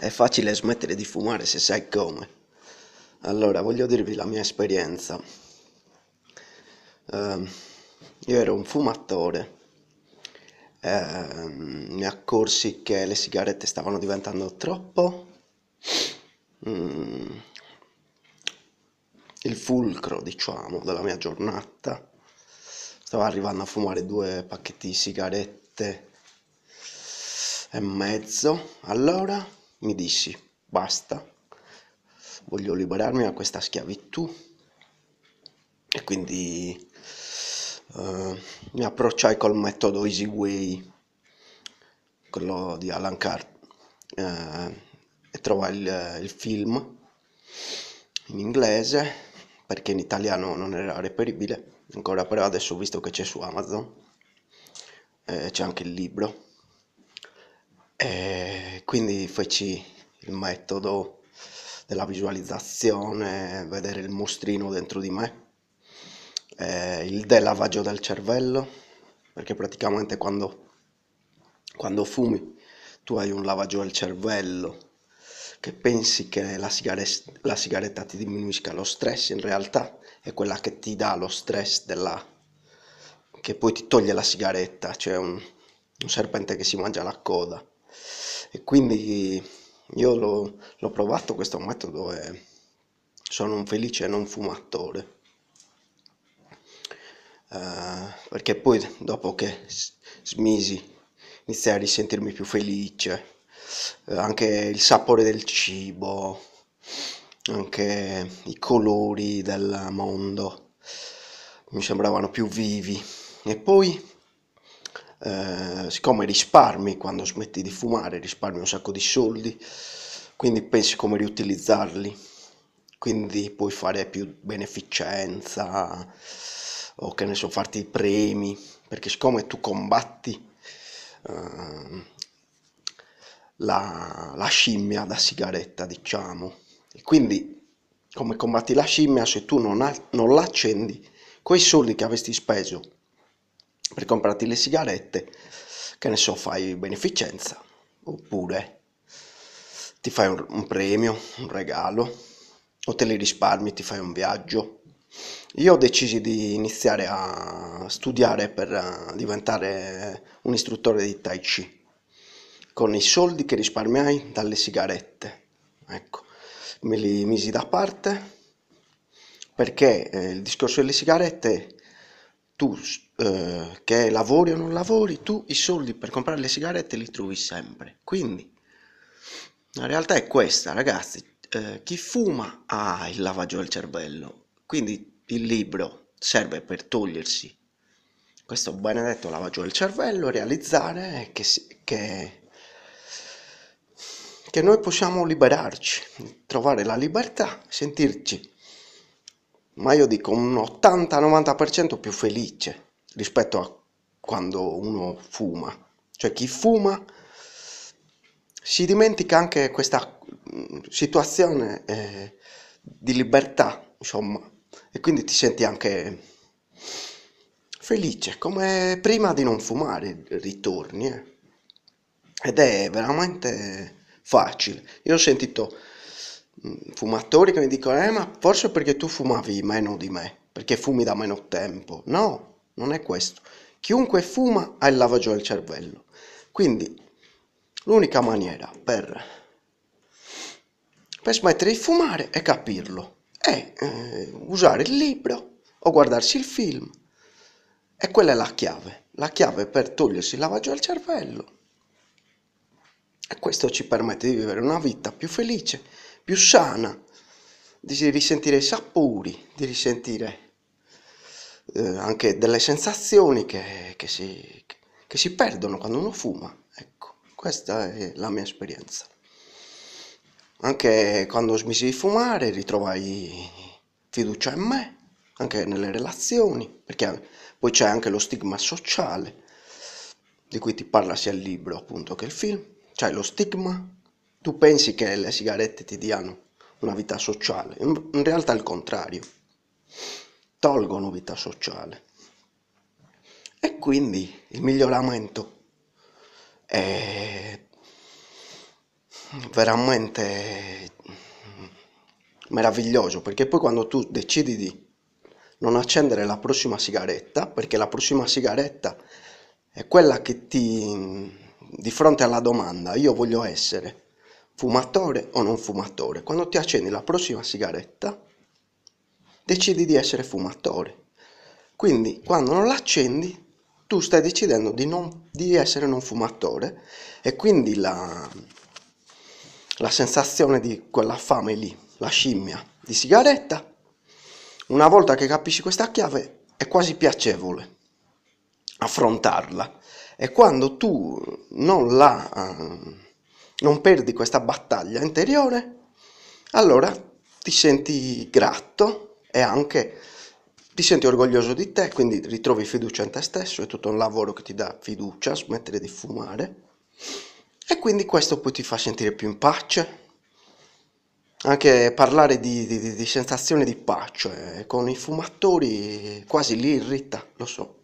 È facile smettere di fumare se sai come. Allora, voglio dirvi la mia esperienza. Eh, io ero un fumatore. Eh, mi accorsi che le sigarette stavano diventando troppo. Mm, il fulcro, diciamo, della mia giornata. Stavo arrivando a fumare due pacchetti di sigarette e mezzo all'ora mi dissi, basta, voglio liberarmi da questa schiavitù e quindi uh, mi approcciai col metodo Easy Way, quello di Alan Carr, uh, e trovai il, il film in inglese perché in italiano non era reperibile ancora però adesso ho visto che c'è su Amazon eh, c'è anche il libro e eh, quindi feci il metodo della visualizzazione, vedere il mostrino dentro di me, eh, il delavaggio del cervello, perché praticamente quando, quando fumi tu hai un lavaggio al cervello che pensi che la, sigaretta, la sigaretta ti diminuisca lo stress, in realtà è quella che ti dà lo stress della, che poi ti toglie la sigaretta, cioè un, un serpente che si mangia la coda. E quindi io l'ho provato questo metodo e sono un felice non fumatore. Uh, eh, perché poi dopo che smisi iniziai a risentirmi più felice, uh, anche il sapore del cibo, anche i colori del mondo mi sembravano più vivi. E poi eh, siccome risparmi quando smetti di fumare, risparmi un sacco di soldi, quindi pensi come riutilizzarli, quindi puoi fare più beneficenza o che ne so, farti i premi, perché siccome tu combatti eh, la, la scimmia da sigaretta, diciamo, e quindi come combatti la scimmia se tu non, non la quei soldi che avresti speso per comprarti le sigarette, che ne so, fai beneficenza, oppure ti fai un, premio, un regalo, o te li risparmi, ti fai un viaggio. Io ho deciso di iniziare a studiare per eh, diventare un istruttore di Tai Chi con i soldi che risparmiai dalle sigarette. Ecco, me li misi da parte perché eh, il discorso delle sigarette tu eh, che lavori o non lavori, tu i soldi per comprare le sigarette li trovi sempre. Quindi la realtà è questa, ragazzi, eh, chi fuma ha il lavaggio del cervello, quindi il libro serve per togliersi questo benedetto lavaggio del cervello realizzare che, che, che noi possiamo liberarci, trovare la libertà, sentirci ma io dico un 80-90% più felice rispetto a quando uno fuma. Cioè chi fuma si dimentica anche questa mm, situazione eh, di libertà, insomma, e quindi ti senti anche felice, come prima di non fumare ritorni. Eh. Ed è veramente facile. Io ho sentito Mm, fumatori che mi dicono, eh ma forse perché tu fumavi meno di me, perché fumi da meno tempo. No, non è questo. Chiunque fuma ha il lavaggio del cervello. Quindi l'unica maniera per, per smettere di fumare è capirlo, è eh, usare il libro o guardarsi il film. E quella è la chiave, la chiave per togliersi il lavaggio del cervello. E questo ci permette di vivere una vita più felice, più sana, di risentire i sapori, di risentire eh, anche delle sensazioni che, che, si, che, si, perdono quando uno fuma. Ecco, questa è la mia esperienza. Anche quando smisi di fumare ritrovai fiducia in me, anche nelle relazioni, perché poi c'è anche lo stigma sociale di cui ti parla sia il libro appunto che il film, c'è lo stigma tu pensi che le sigarette ti diano una vita sociale, in realtà è il contrario, tolgono vita sociale. E quindi il miglioramento è veramente meraviglioso, perché poi quando tu decidi di non accendere la prossima sigaretta, perché la prossima sigaretta è quella che ti, di fronte alla domanda, io voglio essere fumatore o non fumatore, quando ti accendi la prossima sigaretta decidi di essere fumatore. Quindi quando non l'accendi tu stai decidendo di, non, di essere non fumatore e quindi la, la sensazione di quella fame lì, la scimmia di sigaretta, una volta che capisci questa chiave è quasi piacevole affrontarla e quando tu non la... Uh, non perdi questa battaglia interiore, allora ti senti gratto e anche ti senti orgoglioso di te, quindi ritrovi fiducia in te stesso, è tutto un lavoro che ti dà fiducia, smettere di fumare e quindi questo poi ti fa sentire più in pace. Anche parlare di, di, di sensazione di pace eh, con i fumatori quasi li irrita, lo so,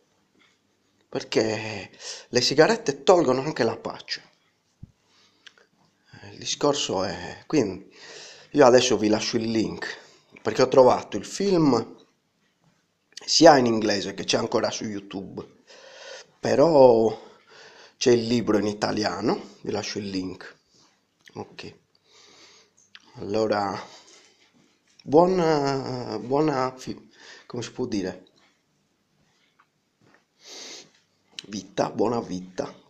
perché le sigarette tolgono anche la pace il discorso è... quindi io adesso vi lascio il link perché ho trovato il film sia in inglese che c'è ancora su YouTube, però c'è il libro in italiano, vi lascio il link. Ok. Allora, buona, buona, come si può dire? Vita, buona vita.